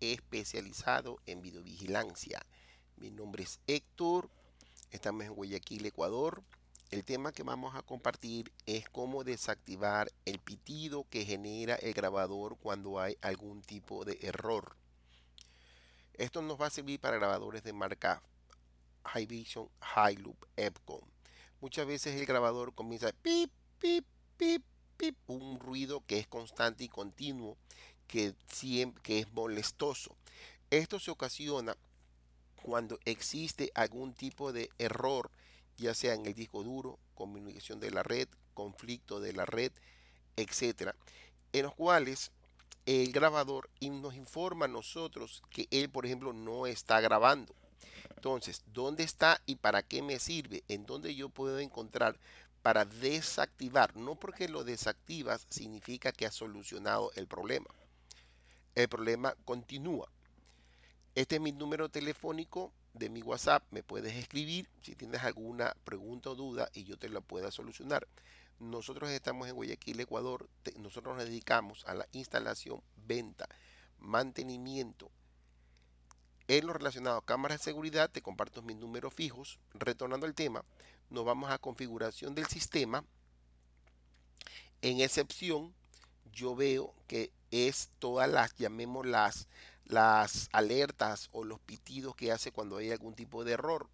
especializado en videovigilancia. Mi nombre es Héctor, estamos en Guayaquil, Ecuador. El tema que vamos a compartir es cómo desactivar el pitido que genera el grabador cuando hay algún tipo de error. Esto nos va a servir para grabadores de marca High Vision, High Loop, Epcom. Muchas veces el grabador comienza pip, pip, pip, pip, un ruido que es constante y continuo que, es molestoso. Esto se ocasiona cuando existe algún tipo de error, ya sea en el disco duro, comunicación de la red, conflicto de la red, etcétera, en los cuales el grabador nos informa a nosotros que él, por ejemplo, no está grabando. Entonces, ¿dónde está y para qué me sirve? ¿En dónde yo puedo encontrar para desactivar? No porque lo desactivas significa que ha solucionado el problema el problema continúa. Este es mi número telefónico de mi WhatsApp. Me puedes escribir si tienes alguna pregunta o duda y yo te la pueda solucionar. Nosotros estamos en Guayaquil, Ecuador. nosotros nos dedicamos a la instalación, venta, mantenimiento. En lo relacionado a cámaras de seguridad, te comparto mis números fijos. Retornando al tema, nos vamos a configuración del sistema. En excepción, yo veo que es todas las, llamemos las, las alertas o los pitidos que hace cuando hay algún tipo de error.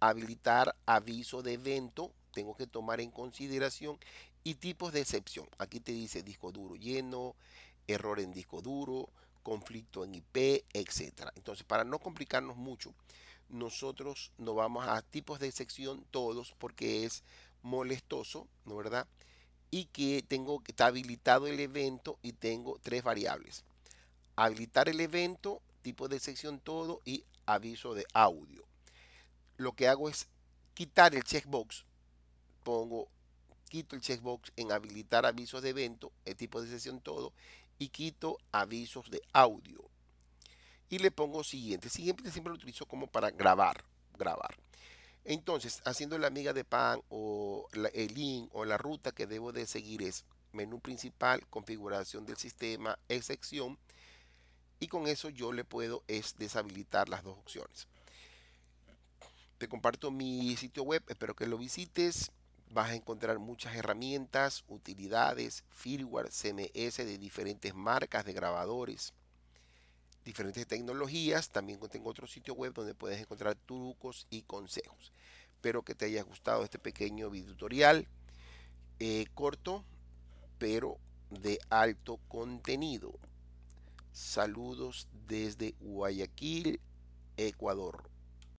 Habilitar aviso de evento, tengo que tomar en consideración, y tipos de excepción. Aquí te dice disco duro lleno, error en disco duro, conflicto en IP, etc. Entonces, para no complicarnos mucho, nosotros no vamos a tipos de excepción todos porque es molestoso, ¿no verdad? y que tengo que está habilitado el evento y tengo tres variables. Habilitar el evento, tipo de sección todo y aviso de audio. Lo que hago es quitar el checkbox. Pongo quito el checkbox en habilitar avisos de evento, el tipo de sección todo, y quito avisos de audio. Y le pongo siguiente. Siguiente siempre lo utilizo como para grabar, grabar. Entonces, haciendo la miga de pan o el link o la ruta que debo de seguir es menú principal, configuración del sistema, excepción y con eso yo le puedo es deshabilitar las dos opciones. Te comparto mi sitio web, espero que lo visites. Vas a encontrar muchas herramientas, utilidades, firmware, CMS de diferentes marcas de grabadores diferentes tecnologías. También tengo otro sitio web donde puedes encontrar trucos y consejos. Espero que te haya gustado este pequeño video tutorial eh, corto, pero de alto contenido. Saludos desde Guayaquil, Ecuador.